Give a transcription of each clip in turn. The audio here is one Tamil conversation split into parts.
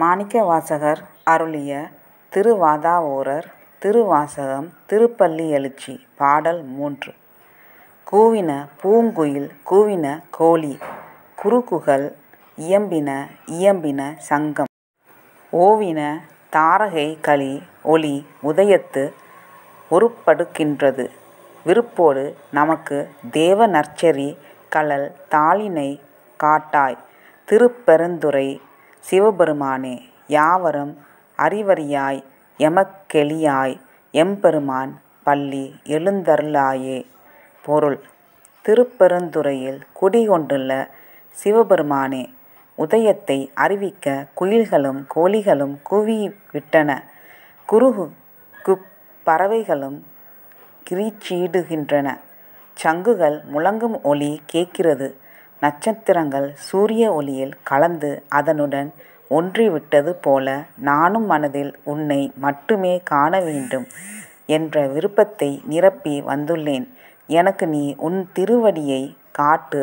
மாணிக்க வாசகர் அருளிய திருவாதாவோரர் திருவாசகம் திருப்பள்ளி எழுச்சி பாடல் மூன்று கூவின பூங்குயில் கூவின கோழி குறுக்குகள் இயம்பின இயம்பின சங்கம் ஓவின தாரகை களி ஒளி உதயத்து உருப்படுக்கின்றது விருப்போடு நமக்கு தேவ நற்சரி கலல் தாளினை காட்டாய் திருப்பெருந்துரை சிவபெருமானே யாவரும் அறிவறியாய் எமக்கெளியாய் எம்பெருமான் பள்ளி எழுந்தருளாயே பொருள் திருப்பெருந்துறையில் குடிகொண்டுள்ள சிவபெருமானே உதயத்தை அறிவிக்க குயில்களும் கோழிகளும் கூவிவிட்டன கு பறவைகளும் கிரீச்சியிடுகின்றன சங்குகள் முழங்கும் ஒளி கேட்கிறது நட்சத்திரங்கள் சூரிய ஒளியில் கலந்து அதனுடன் ஒன்றிவிட்டது போல நானும் மனதில் உன்னை மட்டுமே காண வேண்டும் என்ற விருப்பத்தை நிரப்பி வந்துள்ளேன் எனக்கு நீ உன் திருவடியை காட்டு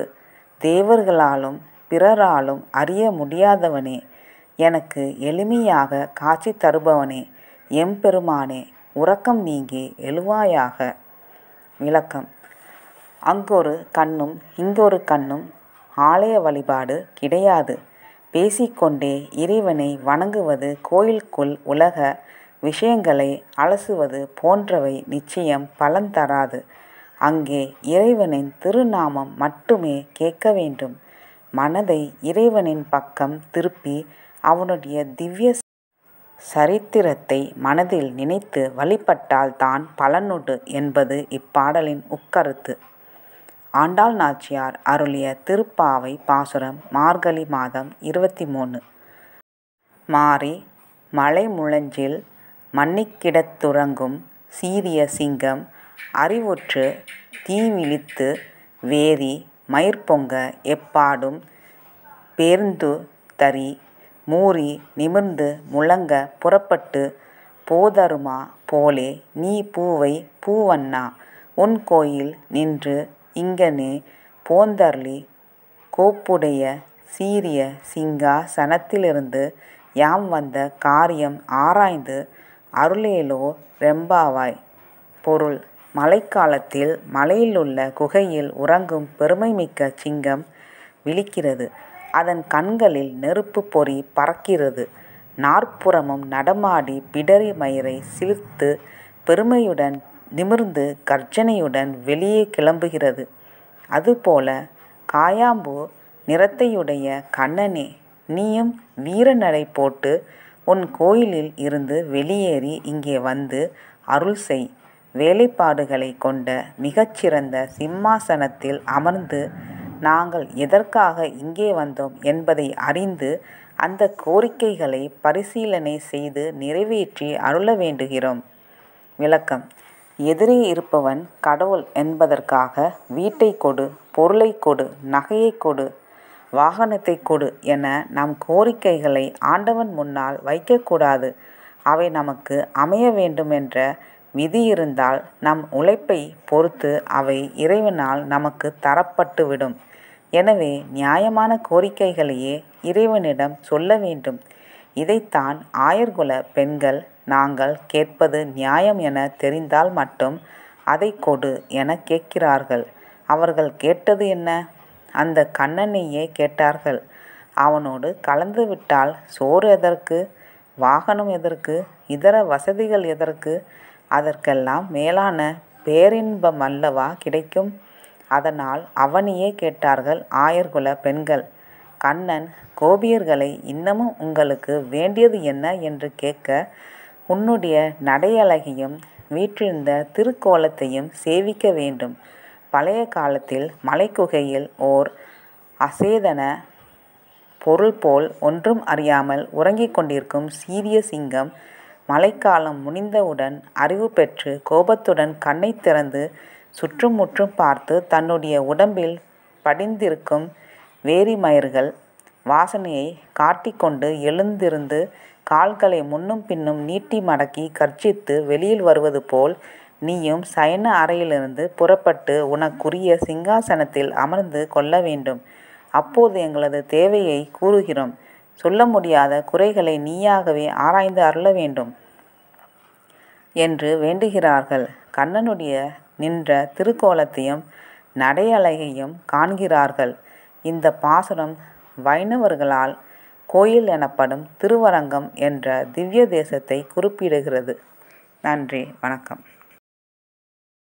தேவர்களாலும் பிறராலும் அறிய முடியாதவனே எனக்கு எளிமையாக காட்சி தருபவனே எம்பெருமானே உறக்கம் நீங்கி எழுவாயாக விளக்கம் அங்கொரு கண்ணும் இங்கொரு கண்ணும் ஆலய வழிபாடு கிடையாது பேசிக்கொண்டே இறைவனை வணங்குவது கோயிலுக்குள் உலக விஷயங்களை அலசுவது போன்றவை நிச்சயம் பலன் தராது அங்கே இறைவனின் திருநாமம் மட்டுமே கேட்க வேண்டும் மனதை இறைவனின் பக்கம் திருப்பி அவனுடைய திவ்ய சரித்திரத்தை மனதில் நினைத்து வழிபட்டால்தான் பலனுண்டு என்பது இப்பாடலின் உட்கருத்து ஆண்டாள் நாச்சியார் அருளிய திருப்பாவை பாசுரம் மார்கழி மாதம் இருபத்தி மூணு மாறி மலை முழஞ்சில் மன்னிக்கிடத் துறங்கும் சீரிய சிங்கம் அறிவுற்று தீவிழித்து வேரி மயிர்பொங்க எப்பாடும் பேருந்து தரி மூறி நிமிர்ந்து முழங்க புறப்பட்டு போதருமா போலே நீ பூவை பூவண்ணா உன் கோயில் நின்று இங்கனே போந்தர்லி கோப்புடைய சீரிய சிங்கா சனத்திலிருந்து யாம் வந்த காரியம் ஆராய்ந்து அருளேலோ ரெம்பாவாய்! பொருள் மழைக்காலத்தில் மலையிலுள்ள குகையில் உறங்கும் பெருமைமிக்க சிங்கம் விழிக்கிறது. அதன் கண்களில் நெருப்பு பொறி பறக்கிறது. நாற்புறமும் நடமாடி பிடரி மயிரை சிலிர்த்து பெருமையுடன் நிமிர்ந்து கர்ஜனையுடன் வெளியே கிளம்புகிறது அதுபோல காயாம்பூ நிறத்தையுடைய கண்ணனே நீயும் வீரநடை போட்டு உன் கோயிலில் இருந்து வெளியேறி இங்கே வந்து அருள் செய் வேலைப்பாடுகளை கொண்ட மிகச்சிறந்த சிம்மாசனத்தில் அமர்ந்து நாங்கள் எதற்காக இங்கே வந்தோம் என்பதை அறிந்து அந்த கோரிக்கைகளை பரிசீலனை செய்து நிறைவேற்றி அருள வேண்டுகிறோம் விளக்கம் எதிரே இருப்பவன் கடவுள் என்பதற்காக வீட்டை கொடு பொருளை கொடு நகையை கொடு வாகனத்தை கொடு என நம் கோரிக்கைகளை ஆண்டவன் முன்னால் வைக்கக்கூடாது அவை நமக்கு அமைய வேண்டும் என்ற விதி இருந்தால் நம் உழைப்பை பொறுத்து அவை இறைவனால் நமக்கு தரப்பட்டுவிடும் எனவே நியாயமான கோரிக்கைகளையே இறைவனிடம் சொல்ல வேண்டும் இதைத்தான் ஆயர்குல பெண்கள் நாங்கள் கேட்பது நியாயம் என தெரிந்தால் மட்டும் அதை கொடு என கேட்கிறார்கள் அவர்கள் கேட்டது என்ன அந்த கண்ணனையே கேட்டார்கள் அவனோடு கலந்துவிட்டால் சோறு எதற்கு வாகனம் எதற்கு இதர வசதிகள் எதற்கு அதற்கெல்லாம் மேலான பேரின்பம் அல்லவா கிடைக்கும் அதனால் அவனையே கேட்டார்கள் ஆயர்குல பெண்கள் கண்ணன் கோபியர்களை இன்னமும் உங்களுக்கு வேண்டியது என்ன என்று கேட்க உன்னுடைய நடையழகையும் வீற்றிருந்த திருக்கோலத்தையும் சேவிக்க வேண்டும் பழைய காலத்தில் மலைக்குகையில் ஓர் அசேதன பொருள் போல் ஒன்றும் அறியாமல் உறங்கிக் கொண்டிருக்கும் சீரிய சிங்கம் மழைக்காலம் முடிந்தவுடன் அறிவு பெற்று கோபத்துடன் கண்ணை திறந்து சுற்றும் முற்றும் பார்த்து தன்னுடைய உடம்பில் படிந்திருக்கும் வேரிமயர்கள் வாசனையை காட்டிக்கொண்டு எழுந்திருந்து கால்களை முன்னும் பின்னும் நீட்டி மடக்கி கர்ச்சித்து வெளியில் வருவது போல் நீயும் சயன அறையிலிருந்து புறப்பட்டு உனக்குரிய சிங்காசனத்தில் அமர்ந்து கொள்ள வேண்டும் அப்போது எங்களது தேவையை கூறுகிறோம் சொல்ல முடியாத குறைகளை நீயாகவே ஆராய்ந்து அருள வேண்டும் என்று வேண்டுகிறார்கள் கண்ணனுடைய நின்ற திருக்கோலத்தையும் நடையலகையும் காண்கிறார்கள் இந்த பாசுரம் வைணவர்களால் கோயில் எனப்படும் திருவரங்கம் என்ற திவ்ய தேசத்தை குறிப்பிடுகிறது நன்றி வணக்கம்